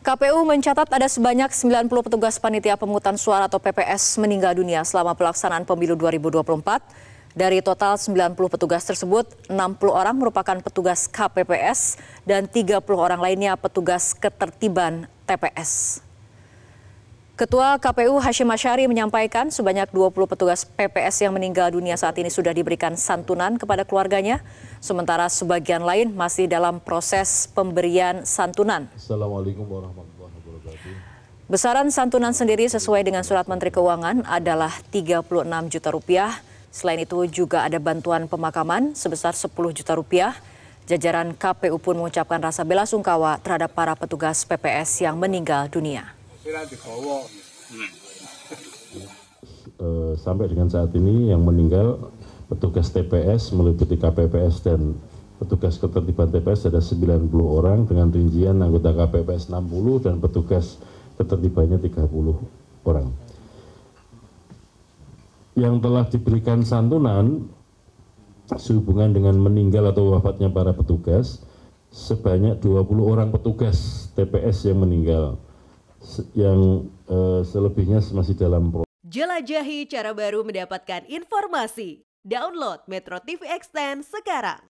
KPU mencatat ada sebanyak 90 petugas panitia pemungutan suara atau PPS meninggal dunia selama pelaksanaan pemilu 2024. Dari total 90 petugas tersebut, 60 orang merupakan petugas KPPS dan 30 orang lainnya petugas ketertiban TPS. Ketua KPU Hashim Asyari menyampaikan sebanyak 20 petugas PPS yang meninggal dunia saat ini sudah diberikan santunan kepada keluarganya, sementara sebagian lain masih dalam proses pemberian santunan. Assalamualaikum warahmatullahi wabarakatuh. Besaran santunan sendiri sesuai dengan surat Menteri Keuangan adalah 36 juta rupiah. Selain itu juga ada bantuan pemakaman sebesar 10 juta rupiah. Jajaran KPU pun mengucapkan rasa bela sungkawa terhadap para petugas PPS yang meninggal dunia. Hmm. Eh, sampai dengan saat ini yang meninggal petugas TPS meliputi KPPS dan petugas ketertiban TPS ada 90 orang dengan rincian anggota KPPS 60 dan petugas ketertibannya 30 orang. Yang telah diberikan santunan sehubungan dengan meninggal atau wafatnya para petugas sebanyak 20 orang petugas TPS yang meninggal yang uh, selebihnya masih dalam proses. Jelajahi cara baru mendapatkan informasi. Download Metro TV Extend sekarang.